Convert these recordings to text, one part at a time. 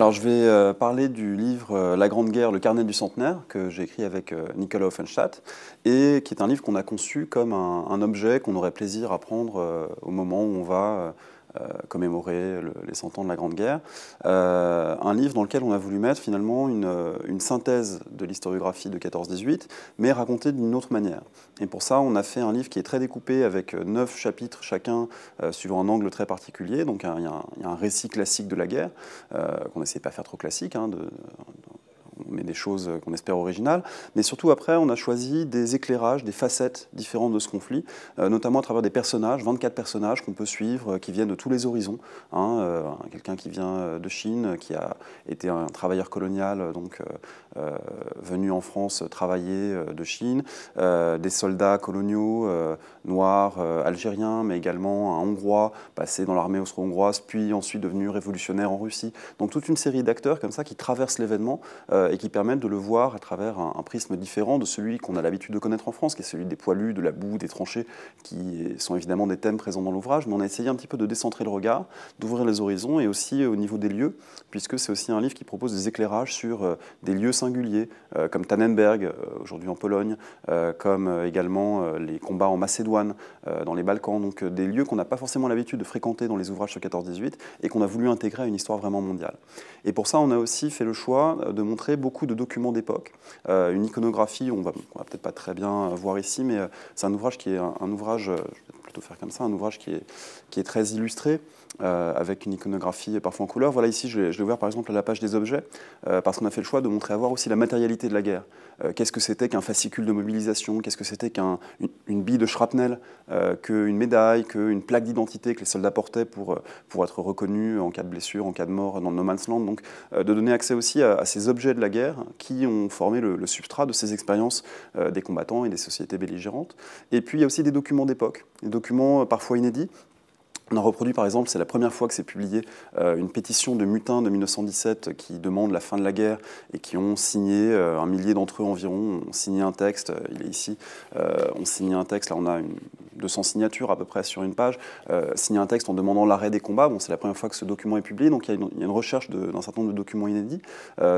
Alors je vais euh, parler du livre euh, La Grande Guerre, le carnet du centenaire, que j'ai écrit avec euh, Nicolas Offenstadt, et qui est un livre qu'on a conçu comme un objet qu'on aurait plaisir à prendre au moment où on va euh, commémorer les 100 ans de la Grande Guerre, euh, un livre dans lequel on a voulu mettre finalement une, euh, synthèse de l'historiographie de 14-18, mais racontée d'une autre manière. Et pour ça, on a fait un livre qui est très découpé avec neuf chapitres chacun suivant un angle très particulier. Donc il y, a un récit classique de la guerre, qu'on n'essayait pas faire trop classique, hein, de, on met des choses qu'on espère originales. Mais surtout après, on a choisi des éclairages, des facettes différentes de ce conflit, euh, notamment à travers des personnages, 24 personnages qu'on peut suivre, euh, qui viennent de tous les horizons. Hein, euh, Quelqu'un qui vient de Chine, qui a été un travailleur colonial, donc venu en France travailler de Chine, des soldats coloniaux noirs, algériens, mais également un Hongrois, passé dans l'armée austro-hongroise, puis ensuite devenu révolutionnaire en Russie. Donc toute une série d'acteurs comme ça qui traversent l'événement euh, et qui permettent de le voir à travers un, prisme différent de celui qu'on a l'habitude de connaître en France, qui est celui des poilus, de la boue, des tranchées, qui sont évidemment des thèmes présents dans l'ouvrage, mais on a essayé un petit peu de décentrer le regard, d'ouvrir les horizons et aussi au niveau des lieux, puisque c'est aussi un livre qui propose des éclairages sur euh, des lieux singuliers, euh, comme Tannenberg, aujourd'hui en Pologne, comme également les combats en Macédoine, dans les Balkans, donc des lieux qu'on n'a pas forcément l'habitude de fréquenter dans les ouvrages sur 14-18 et qu'on a voulu intégrer à une histoire vraiment mondiale. Et pour ça, on a aussi fait le choix de montrer beaucoup de documents d'époque. Euh, une iconographie, on va, va peut-être pas très bien euh, voir ici, mais euh, c'est un ouvrage qui est un, ouvrage, plutôt faire comme ça, un ouvrage qui est, qui est très illustré, euh, avec une iconographie parfois en couleur. Voilà, ici, je l'ai ouvert par exemple à la page des objets, euh, parce qu'on a fait le choix de montrer à voir aussi la matérialité de la guerre. Euh, qu'est-ce que c'était qu'un fascicule de mobilisation Qu'est-ce que c'était qu'une bille de shrapnel Qu'une médaille Qu'une plaque d'identité que les soldats portaient pour, pour être reconnus en cas de blessure, en cas de mort dans le no man's land Donc, de donner accès aussi à, ces objets de la guerre qui ont formé le, substrat de ces expériences des combattants et des sociétés belligérantes. Et puis, il y a aussi des documents d'époque, documents euh, parfois inédits. On a reproduit par exemple, c'est la première fois que c'est publié, euh, une pétition de mutins de 1917 qui demande la fin de la guerre et qui ont signé, euh, un millier d'entre eux environ, ont signé un texte, euh, il est ici, ont signé un texte, là on a 200 signatures à peu près sur une page, signé un texte en demandant l'arrêt des combats. Bon, c'est la première fois que ce document est publié, donc il y a une, recherche d'un certain nombre de documents inédits,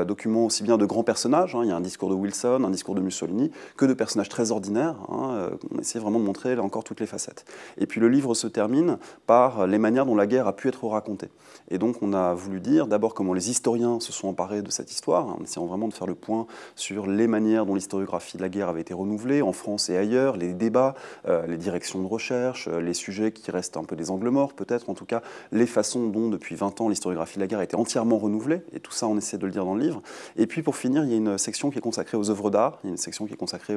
documents aussi bien de grands personnages, hein, il y a un discours de Wilson, un discours de Mussolini, que de personnages très ordinaires. Hein, on essaie vraiment de montrer là encore toutes les facettes. Et puis le livre se termine par les manières dont la guerre a pu être racontée. Et donc on a voulu dire d'abord comment les historiens se sont emparés de cette histoire, en essayant vraiment de faire le point sur les manières dont l'historiographie de la guerre avait été renouvelée en France et ailleurs, les débats, euh, les directions de recherche, euh, les sujets qui restent un peu des angles morts peut-être, en tout cas les façons dont depuis 20 ans l'historiographie de la guerre a été entièrement renouvelée, et tout ça on essaie de le dire dans le livre. Et puis pour finir, il y a une section qui est consacrée aux œuvres d'art, il y a une section qui est consacrée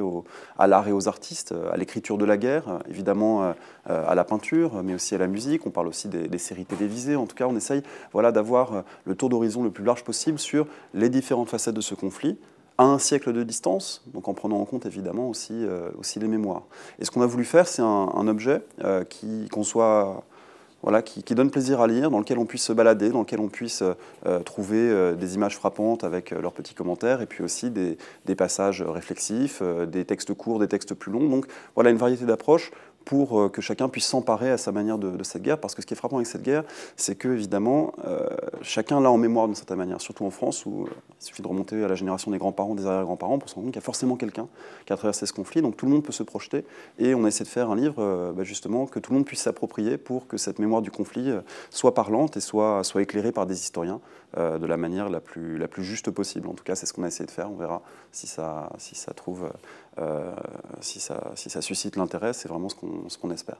à l'art et aux artistes, euh, à l'écriture de la guerre, évidemment à la peinture, mais aussi à la musique on parle aussi des, séries télévisées. En tout cas, on essaye voilà, d'avoir euh, le tour d'horizon le plus large possible sur les différentes facettes de ce conflit à un siècle de distance, donc en prenant en compte évidemment aussi, euh, aussi les mémoires. Et ce qu'on a voulu faire, c'est un, objet euh, qui, qu'on soit, voilà, qui, donne plaisir à lire, dans lequel on puisse se balader, dans lequel on puisse trouver des images frappantes avec leurs petits commentaires, et puis aussi des, des passages réflexifs, des textes courts, des textes plus longs. Donc voilà une variété d'approches pour euh, que chacun puisse s'emparer à sa manière de, cette guerre. Parce que ce qui est frappant avec cette guerre, c'est que évidemment, euh, chacun l'a en mémoire d'une certaine manière, surtout en France où euh, il suffit de remonter à la génération des grands-parents, des arrière-grands-parents pour se rendre compte qu'il y a forcément quelqu'un qui a traversé ce conflit. Donc tout le monde peut se projeter et on a essayé de faire un livre bah, justement que tout le monde puisse s'approprier pour que cette mémoire du conflit soit parlante et soit, soit éclairée par des historiens euh, de la manière la plus, juste possible. En tout cas, c'est ce qu'on a essayé de faire. On verra si ça, trouve, euh, si ça, suscite l'intérêt. C'est vraiment ce ce qu'on espère.